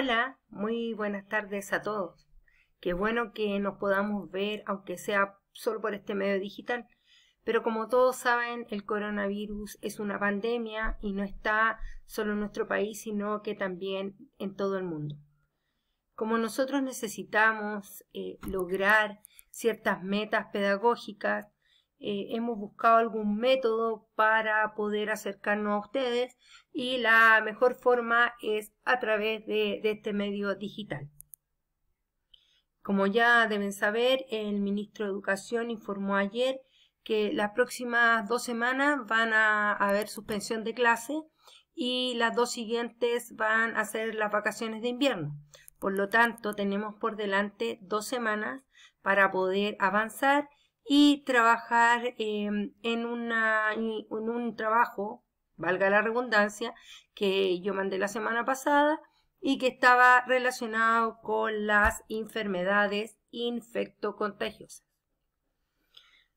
Hola, muy buenas tardes a todos. Qué bueno que nos podamos ver, aunque sea solo por este medio digital. Pero como todos saben, el coronavirus es una pandemia y no está solo en nuestro país, sino que también en todo el mundo. Como nosotros necesitamos eh, lograr ciertas metas pedagógicas, eh, hemos buscado algún método para poder acercarnos a ustedes y la mejor forma es a través de, de este medio digital. Como ya deben saber, el ministro de Educación informó ayer que las próximas dos semanas van a haber suspensión de clase y las dos siguientes van a ser las vacaciones de invierno. Por lo tanto, tenemos por delante dos semanas para poder avanzar y trabajar em, en, en un trabajo, valga la redundancia, que yo mandé la semana pasada y que estaba relacionado con las enfermedades infectocontagiosas.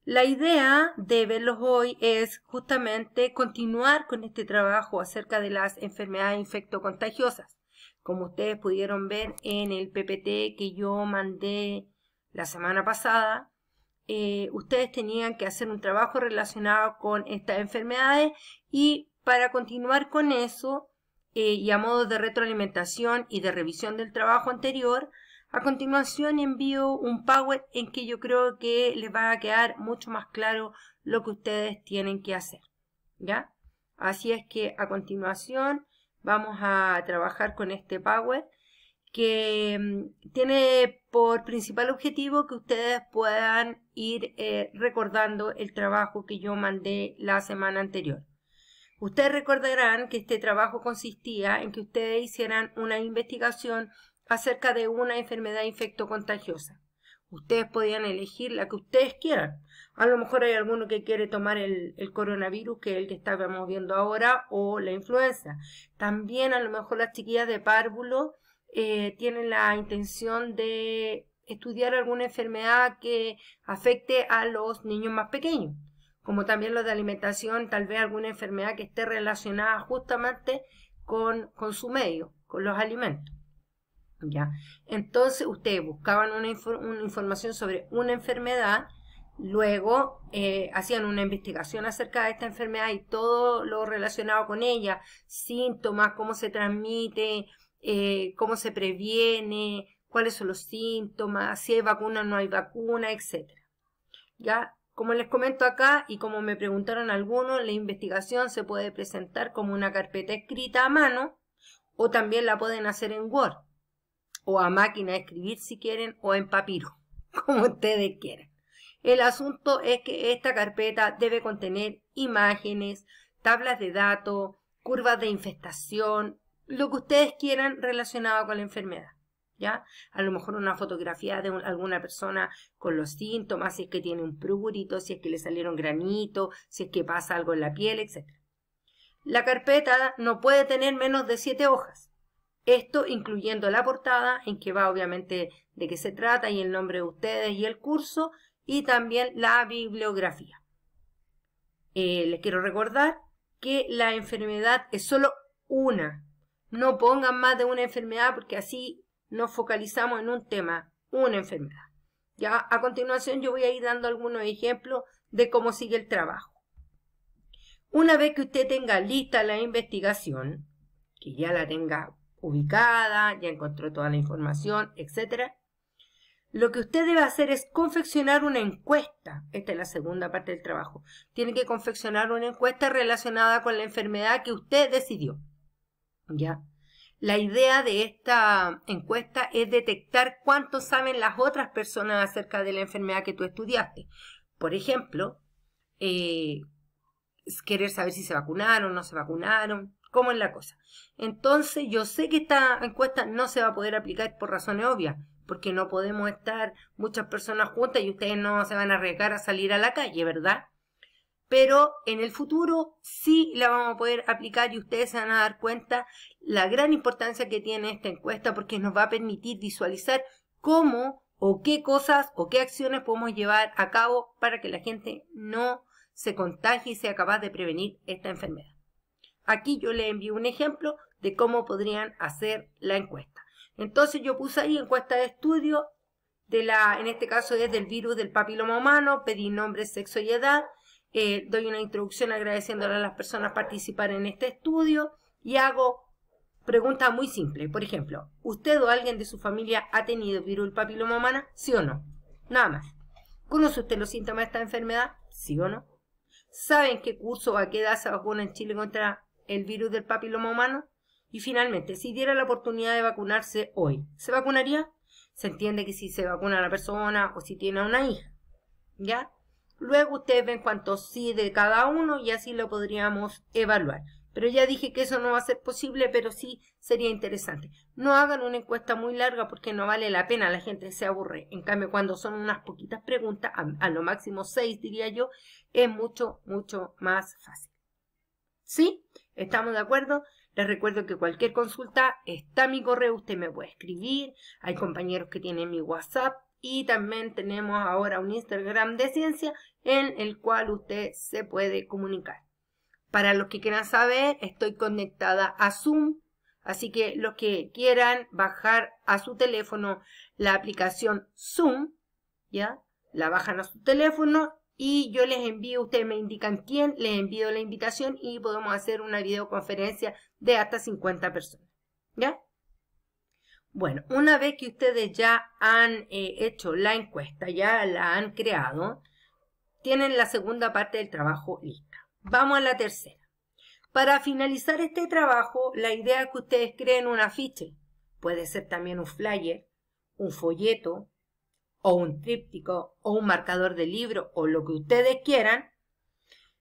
La idea de verlos hoy es justamente continuar con este trabajo acerca de las enfermedades infectocontagiosas. Como ustedes pudieron ver en el PPT que yo mandé la semana pasada, eh, ustedes tenían que hacer un trabajo relacionado con estas enfermedades y para continuar con eso eh, y a modo de retroalimentación y de revisión del trabajo anterior, a continuación envío un Power en que yo creo que les va a quedar mucho más claro lo que ustedes tienen que hacer. ¿Ya? Así es que a continuación vamos a trabajar con este Power que mm, tiene por principal objetivo que ustedes puedan ir eh, recordando el trabajo que yo mandé la semana anterior. Ustedes recordarán que este trabajo consistía en que ustedes hicieran una investigación acerca de una enfermedad infectocontagiosa. Ustedes podían elegir la que ustedes quieran. A lo mejor hay alguno que quiere tomar el, el, coronavirus, que es el que estábamos viendo ahora, o la influenza. También a lo mejor las chiquillas de párvulo eh, tienen la intención de estudiar alguna enfermedad que afecte a los niños más pequeños, como también los de alimentación, tal vez alguna enfermedad que esté relacionada justamente con, su medio, con los alimentos. ¿ya? Entonces ustedes buscaban una, información sobre una enfermedad, luego eh, hacían una investigación acerca de esta enfermedad y todo lo relacionado con ella, síntomas, cómo se transmite, eh, cómo se previene, cuáles son los síntomas, si hay vacuna o no hay vacuna, etc. Ya, como les comento acá y como me preguntaron algunos, la investigación se puede presentar como una carpeta escrita a mano o también la pueden hacer en Word o a máquina de escribir si quieren o en papiro, como ustedes quieran. El asunto es que esta carpeta debe contener imágenes, tablas de datos, curvas de infestación, lo que ustedes quieran relacionado con la enfermedad. ¿Ya? A lo mejor una fotografía de alguna persona con los síntomas, si es que tiene un prurito, si es que le salieron granitos, si es que pasa algo en la piel, etc. La carpeta no puede tener menos de siete hojas. Esto incluyendo la portada, en que va obviamente de qué se trata y el nombre de ustedes y el curso, y también la bibliografía. Eh, les quiero recordar que la enfermedad es solo una no pongan más de una enfermedad porque así nos focalizamos en un tema, una enfermedad. Ya a continuación yo voy a ir dando algunos ejemplos de cómo sigue el trabajo. Una vez que usted tenga lista la investigación, que ya la tenga ubicada, ya encontró toda la información, etc., lo que usted debe hacer es confeccionar una encuesta. Esta es la segunda parte del trabajo. Tiene que confeccionar una encuesta relacionada con la enfermedad que usted decidió. ¿ya? La idea de esta encuesta es detectar cuánto saben las otras personas acerca de la enfermedad que tú estudiaste. Por ejemplo, eh, querer saber si se vacunaron, no se vacunaron, cómo es la cosa. Entonces, yo sé que esta encuesta no se va a poder aplicar por razones obvias, porque no podemos estar muchas personas juntas y ustedes no se van a arriesgar a salir a la calle, ¿verdad? pero en el futuro sí la vamos a poder aplicar y ustedes se van a dar cuenta la gran importancia que tiene esta encuesta porque nos va a permitir visualizar cómo o qué cosas o qué acciones podemos llevar a cabo para que la gente no se contagie y sea capaz de prevenir esta enfermedad. Aquí yo le envío un ejemplo de cómo podrían hacer la encuesta. Entonces yo puse ahí encuesta de estudio de la, en este caso es del virus del papiloma humano, pedí nombre, sexo y edad, eh, doy una introducción agradeciéndole a las personas participar en este estudio y hago preguntas muy simples. Por ejemplo, ¿usted o alguien de su familia ha tenido virus del papiloma humana? ¿Sí o no? Nada más. ¿Conoce usted los síntomas de esta enfermedad? ¿Sí o no? ¿Saben qué curso va a quedar esa vacuna en Chile contra el virus del papiloma humano? Y finalmente, si diera la oportunidad de vacunarse hoy, ¿se vacunaría? Se entiende que si se vacuna la persona o si tiene una hija. ¿Ya? Luego ustedes ven cuánto sí de cada uno y así lo podríamos evaluar. Pero ya dije que eso no va a ser posible, pero sí sería interesante. No hagan una encuesta muy larga porque no vale la pena, la gente se aburre. En cambio, cuando son unas poquitas preguntas, a, lo máximo seis diría yo, es mucho, mucho más fácil. ¿Sí? ¿Estamos de acuerdo? Les recuerdo que cualquier consulta está mi correo, usted me puede escribir. Hay compañeros que tienen mi WhatsApp, y también tenemos ahora un Instagram de ciencia en el cual usted se puede comunicar. Para los que quieran saber, estoy conectada a Zoom, así que los que quieran bajar a su teléfono la aplicación Zoom, ¿ya? La bajan a su teléfono y yo les envío, ustedes me indican quién, les envío la invitación y podemos hacer una videoconferencia de hasta 50 personas, ¿ya? Bueno, una vez que ustedes ya han eh, hecho la encuesta, ya la han creado, tienen la segunda parte del trabajo lista. Vamos a la tercera. Para finalizar este trabajo, la idea es que ustedes creen un afiche. Puede ser también un flyer, un folleto, o un tríptico, o un marcador de libro, o lo que ustedes quieran,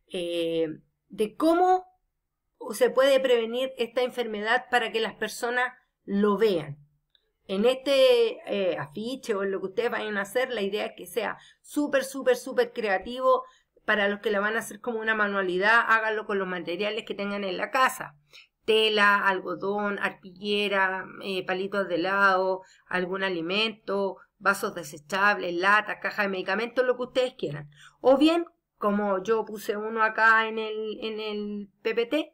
eh, de cómo se puede prevenir esta enfermedad para que las personas lo vean en este eh, afiche o en lo que ustedes vayan a hacer, la idea es que sea súper, súper, súper creativo para los que la van a hacer como una manualidad, háganlo con los materiales que tengan en la casa. Tela, algodón, arpillera, eh, palitos de helado, algún alimento, vasos desechables, latas, caja de medicamentos, lo que ustedes quieran. O bien, como yo puse uno acá en el, en el PPT,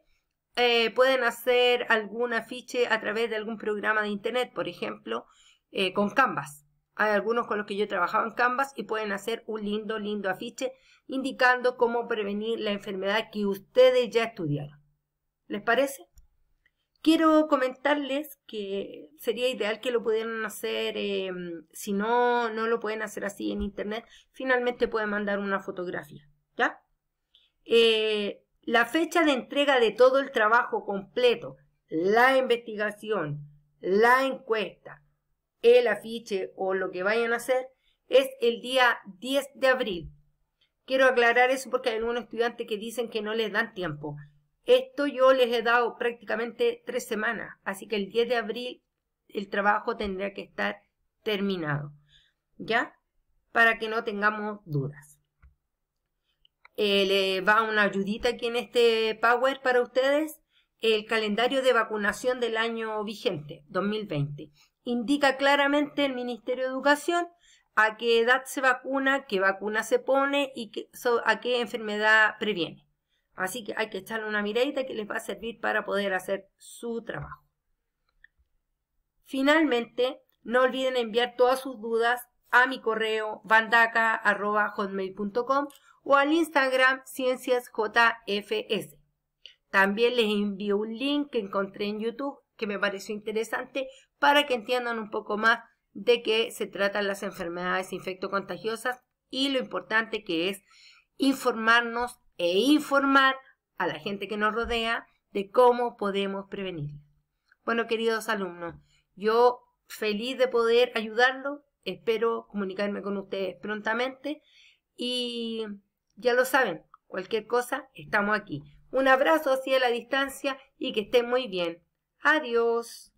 eh, pueden hacer algún afiche a través de algún programa de internet, por ejemplo, eh, con Canvas. Hay algunos con los que yo he trabajado en Canvas y pueden hacer un lindo, lindo afiche indicando cómo prevenir la enfermedad que ustedes ya estudiaron. ¿Les parece? Quiero comentarles que sería ideal que lo pudieran hacer, eh, si no, no lo pueden hacer así en internet, finalmente pueden mandar una fotografía, ¿ya? la fecha de entrega de todo el trabajo completo, la investigación, la encuesta, el afiche o lo que vayan a hacer, es el día 10 de abril. Quiero aclarar eso porque hay algunos estudiantes que dicen que no les dan tiempo. Esto yo les he dado prácticamente tres semanas, así que el 10 de abril el trabajo tendría que estar terminado, ¿ya? Para que no tengamos dudas. Eh, le va una ayudita aquí en este Power para ustedes. El calendario de vacunación del año vigente, 2020. Indica claramente el Ministerio de Educación a qué edad se vacuna, qué vacuna se pone y a qué enfermedad previene. Así que hay que echarle una miradita que les va a servir para poder hacer su trabajo. Finalmente, no olviden enviar todas sus dudas a mi correo bandaca@hotmail.com o al Instagram cienciasjfs. También les envío un link que encontré en YouTube que me pareció interesante para que entiendan un poco más de qué se tratan las enfermedades infectocontagiosas y lo importante que es informarnos e informar a la gente que nos rodea de cómo podemos prevenir. Bueno, queridos alumnos, yo feliz de poder ayudarlos Espero comunicarme con ustedes prontamente y ya lo saben, cualquier cosa, estamos aquí. Un abrazo a la distancia y que estén muy bien. Adiós.